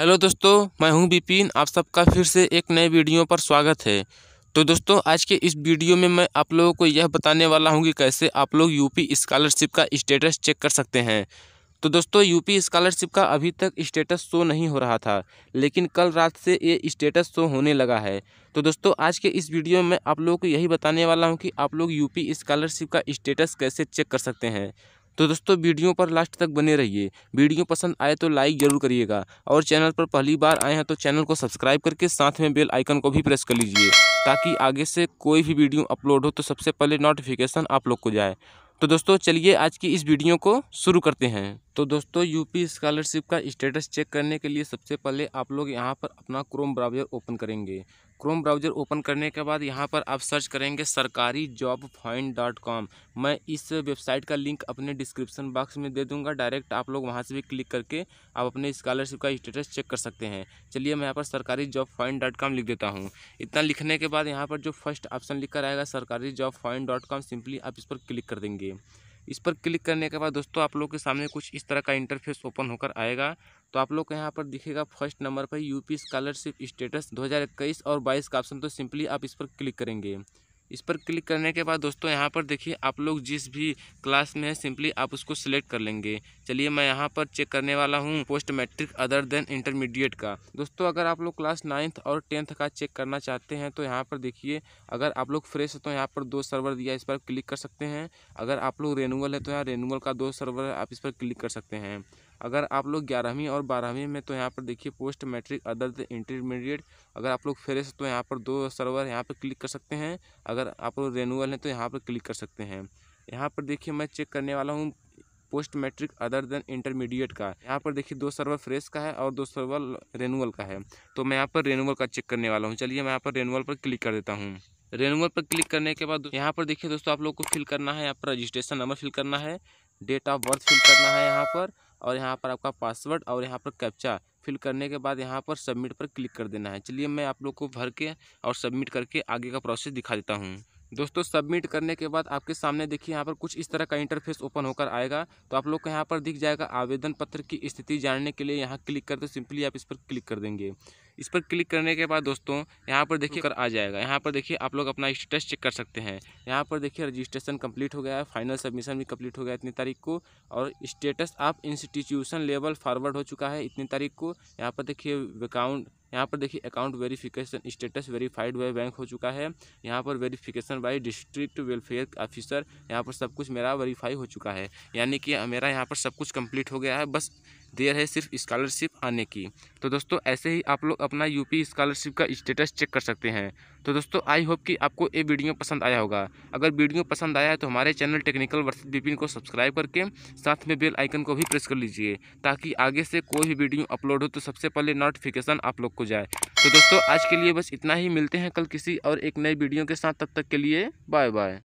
hello दोस्तों मैं हूं विपिन आप सबका फिर से एक नए वीडियो पर स्वागत है तो दोस्तों आज के इस वीडियो में मैं आप लोगों को यह बताने वाला हूं कि कैसे आप लोग यूपी स्कॉलरशिप का स्टेटस चेक कर सकते हैं तो दोस्तों यूपी स्कॉलरशिप का अभी तक स्टेटस शो नहीं हो रहा था लेकिन कल रात से ये स्टेटस शो होने लगा है तो दोस्तों आज के इस वीडियो में आप लोगों को यही बताने वाला हूँ कि आप लोग यूपी स्कॉलरशिप का स्टेटस कैसे चेक कर सकते हैं तो दोस्तों वीडियो पर लास्ट तक बने रहिए वीडियो पसंद आए तो लाइक ज़रूर करिएगा और चैनल पर पहली बार आए हैं तो चैनल को सब्सक्राइब करके साथ में बेल आइकन को भी प्रेस कर लीजिए ताकि आगे से कोई भी वीडियो अपलोड हो तो सबसे पहले नोटिफिकेशन आप लोग को जाए तो दोस्तों चलिए आज की इस वीडियो को शुरू करते हैं तो दोस्तों यूपी स्कॉलरशिप का स्टेटस चेक करने के लिए सबसे पहले आप लोग यहाँ पर अपना क्रोम ब्राउज़र ओपन करेंगे क्रोम ब्राउज़र ओपन करने के बाद यहाँ पर आप सर्च करेंगे सरकारी जॉब फाइंड डॉट कॉम मैं इस वेबसाइट का लिंक अपने डिस्क्रिप्शन बॉक्स में दे दूँगा डायरेक्ट आप लोग वहाँ से भी क्लिक करके आप अपने स्कॉलरशिप का स्टेटस चेक कर सकते हैं चलिए मैं यहाँ पर सरकारी जॉब फाइंड डॉट कॉम लिख देता हूँ इतना लिखने के बाद यहाँ पर जो फर्स्ट ऑप्शन लिख कर आएगा सरकारी job find dot com simply आप इस पर क्लिक कर देंगे इस पर क्लिक करने के बाद दोस्तों आप लोग के सामने कुछ इस तरह का इंटरफेस ओपन होकर आएगा तो आप लोग को यहाँ पर दिखेगा फर्स्ट नंबर पर यूपी स्कॉलरशिप स्टेटस 2021 और 22 का ऑप्शन तो सिंपली आप इस पर क्लिक करेंगे इस पर क्लिक करने के बाद दोस्तों यहाँ पर देखिए आप लोग जिस भी क्लास में है सिंपली आप उसको सिलेक्ट कर लेंगे चलिए मैं यहाँ पर चेक करने वाला हूँ post matric other than intermediate का दोस्तों अगर आप लोग क्लास नाइन्थ और टेंथ का चेक करना चाहते हैं तो यहाँ पर देखिए अगर आप लोग फ्रेश है तो यहाँ पर दो सर्वर दिया इस पर क्लिक कर सकते हैं अगर आप लोग रेनुअल है तो यहाँ रेनुअल का दो सर्वर आप इस पर क्लिक कर सकते हैं अगर आप लोग ग्यारहवीं और बारहवीं में तो यहाँ पर देखिए post matric other the intermediate अगर आप लोग फ्रेश तो यहाँ पर दो सर्वर यहाँ पर क्लिक कर सकते हैं अगर आप लोग रेनुअल हैं तो यहाँ पर क्लिक कर सकते हैं यहाँ पर देखिए मैं चेक करने वाला हूँ post matric other than intermediate का यहाँ पर देखिए दो सर्वर फ्रेश का है और दो सर्वर रेनुअल का है तो मैं यहाँ पर रेनुअल का चेक करने वाला हूँ चलिए मैं यहाँ पर रेनुअल पर क्लिक कर देता हूँ रेनुअल पर क्लिक करने के बाद यहाँ पर देखिए दोस्तों आप लोग को फिल करना है यहाँ पर रजिस्ट्रेशन नंबर फिल करना है डेट ऑफ बर्थ फिल करना है यहाँ पर और यहाँ पर आपका पासवर्ड और यहाँ पर कैप्चा फिल करने के बाद यहाँ पर सबमिट पर क्लिक कर देना है चलिए मैं आप लोग को भर के और सबमिट करके आगे का प्रोसेस दिखा देता हूँ दोस्तों सबमिट करने के बाद आपके सामने देखिए यहाँ पर कुछ इस तरह का इंटरफेस ओपन होकर आएगा तो आप लोग को यहाँ पर दिख जाएगा आवेदन पत्र की स्थिति जानने के लिए यहाँ क्लिक करते सिंपली आप इस पर क्लिक कर देंगे इस पर क्लिक करने के बाद दोस्तों यहाँ पर देखिए कर आ जाएगा यहाँ पर देखिए आप लोग अपना स्टेटस चेक कर सकते हैं यहाँ पर देखिए रजिस्ट्रेशन कंप्लीट हो गया है फाइनल सबमिशन भी कंप्लीट हो गया इतनी तारीख को और स्टेटस आप इंस्टीट्यूशन लेवल फॉरवर्ड हो चुका है इतनी तारीख को यहाँ पर देखिए अकाउंट यहाँ पर देखिए account verification status verified by bank हो चुका है यहाँ पर verification by district welfare officer यहाँ पर सब कुछ मेरा वेरीफाई हो चुका है यानी कि मेरा यहाँ पर सब कुछ कंप्लीट हो गया है बस देर है सिर्फ स्कॉलरशिप आने की तो दोस्तों ऐसे ही आप लोग अपना यूपी स्कॉलरशिप का स्टेटस चेक कर सकते हैं तो दोस्तों आई होप कि आपको ये वीडियो पसंद आया होगा अगर वीडियो पसंद आया है तो हमारे चैनल टेक्निकल वर्सेज बिपिन को सब्सक्राइब करके साथ में बेल आइकन को भी प्रेस कर लीजिए ताकि आगे से कोई भी वीडियो अपलोड हो तो सबसे पहले नोटिफिकेशन आप लोग को जाए तो दोस्तों आज के लिए बस इतना ही मिलते हैं कल किसी और एक नई वीडियो के साथ तब तक के लिए बाय बाय